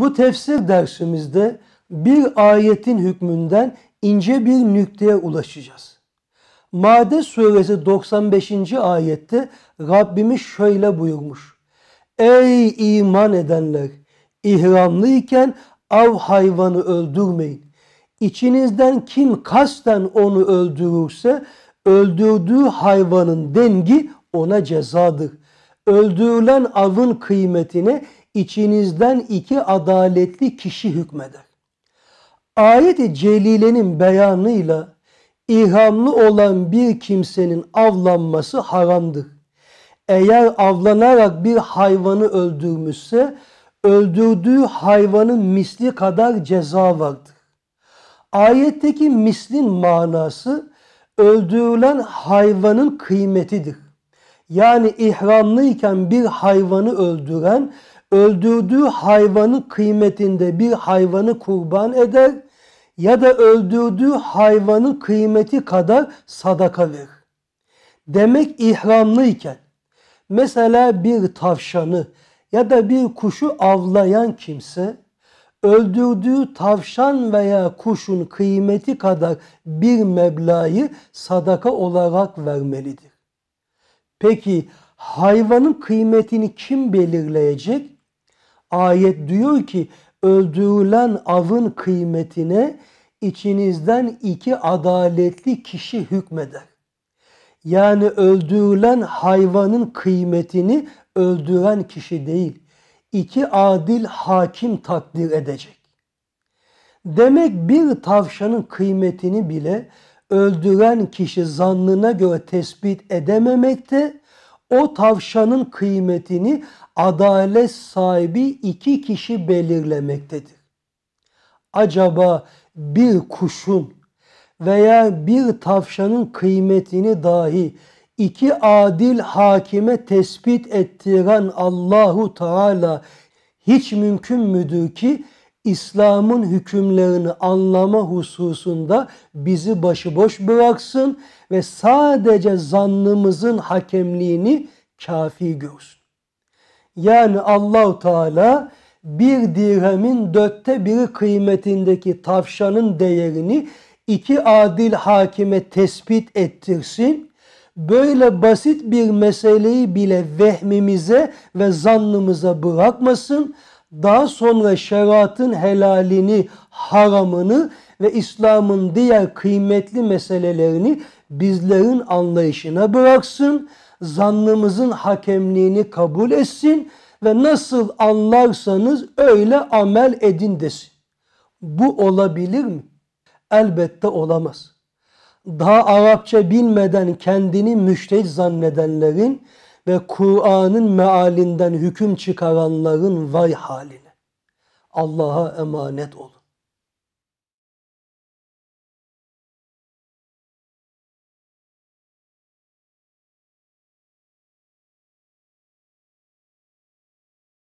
Bu tefsir dersimizde bir ayetin hükmünden ince bir nükteye ulaşacağız. Maide suresi 95. ayette Rabbimiz şöyle buyurmuş. Ey iman edenler! İhramlıyken av hayvanı öldürmeyin. İçinizden kim kasten onu öldürürse öldürdüğü hayvanın dengi ona cezadır. Öldürülen avın kıymetini içinizden iki adaletli kişi hükmeder. Ayet-i Celile'nin beyanıyla ihamlı olan bir kimsenin avlanması haramdır. Eğer avlanarak bir hayvanı öldürmüşse öldürdüğü hayvanın misli kadar ceza vardır. Ayetteki mislin manası öldürülen hayvanın kıymetidir. Yani ihramlıyken bir hayvanı öldüren öldürdüğü hayvanı kıymetinde bir hayvanı kurban eder ya da öldürdüğü hayvanın kıymeti kadar sadaka verir. Demek ihramlıyken mesela bir tavşanı ya da bir kuşu avlayan kimse öldürdüğü tavşan veya kuşun kıymeti kadar bir meblağı sadaka olarak vermelidir. Peki hayvanın kıymetini kim belirleyecek? Ayet diyor ki öldürülen avın kıymetine içinizden iki adaletli kişi hükmeder. Yani öldürülen hayvanın kıymetini öldüren kişi değil, iki adil hakim takdir edecek. Demek bir tavşanın kıymetini bile öldüren kişi zannına göre tespit edememekte, o tavşanın kıymetini adalet sahibi iki kişi belirlemektedir. Acaba bir kuşun veya bir tavşanın kıymetini dahi iki adil hakime tespit ettiren Allahu Teala hiç mümkün müdür ki İslam'ın hükümlerini anlama hususunda bizi başıboş bıraksın ve sadece zannımızın hakemliğini kafi görsün. Yani Allahu Teala bir dirhemin dörtte biri kıymetindeki tavşanın değerini iki adil hakime tespit ettirsin. Böyle basit bir meseleyi bile vehmimize ve zannımıza bırakmasın daha sonra şeriatın helalini, haramını ve İslam'ın diğer kıymetli meselelerini bizlerin anlayışına bıraksın, zannımızın hakemliğini kabul etsin ve nasıl anlarsanız öyle amel edin desin. Bu olabilir mi? Elbette olamaz. Daha Arapça bilmeden kendini müştehit zannedenlerin ve Kur'an'ın mealinden hüküm çıkaranların vay haline. Allah'a emanet olun.